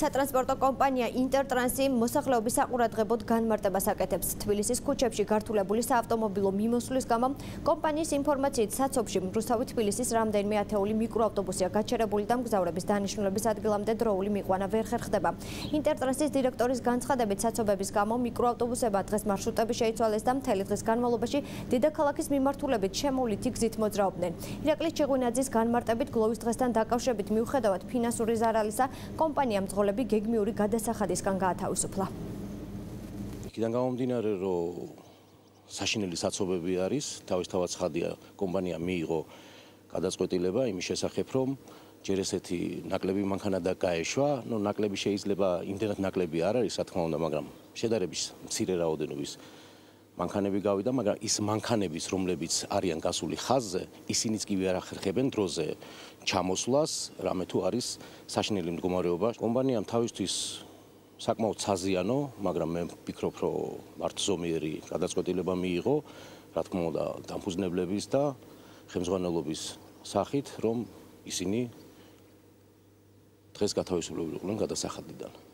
სატრანსპორტო კომპანია ინტერტრანსი მოსახლეობის საყურადღებოდ განმარტებას აკეთებს თბილისის ქუჩებში გართულებული საავტომობილო მიმოსვლის გამო კომპანიის ინფორმაციით საცობში რუსთავის თბილისის რამდენიმე ათეული მიკროავტობუსია გაჩერებული და მგზავრების დანიშნულების ადგილამდე დროული მიყვანა ვერ ხერხდება ინტერტრანსის დირექტორის განცხადებით საცობების გამო მიკროავტობუსებმა დღეს მარშრუტები შეიცვალეს და მთელი დღის განმავლობაში დედაქალაქის მიმართულებით შემოვლითი გზით მოძრაობდნენ ირაკლი ჩეგუნაძის განმარტებით გლოვის დღესთან დაკავშირებით მიუხედავად ფინანსური ზარალისა კომპანიამ ძღოლ ქალები გეგმიური გადასახადისგან გაათავისუფლა. იქიდან გამომდინარე, რომ საშინელი საწობები არის, თავისთავად ხადია კომპანია მიიღო გადაწყვეტილება იმის შესახებ, რომ ჯერ ესეთი ნაკლები მანქანა და გაეშვა, ნუ ნაკლები შეიძლება იმდენად ნაკლები არ არის, რა თქმა უნდა, მაგრამ შედარების მცირე რაოდენობის მანქანები გავიდა, მაგრამ ის მანქანების, რომლებიც არიან გასული ხაზზე, ისინიც კი ვერ ახერხებენ დროზე ჩამოსვლას, რამე თუ არის საშინელი მდგომარეობა. კომპანიამ თავისთვის საკმაოდ საზიანო, მაგრამ მე ვფიქრობ, რომ მარტზომიერი გადაწყვეტილება მიიღო, რა თქმა უნდა, დამფუძნებლების და ხელმძღვანელობის სახით, რომ ისინი დღეს გათავისუფლებული იყვნენ გადასახადიდან.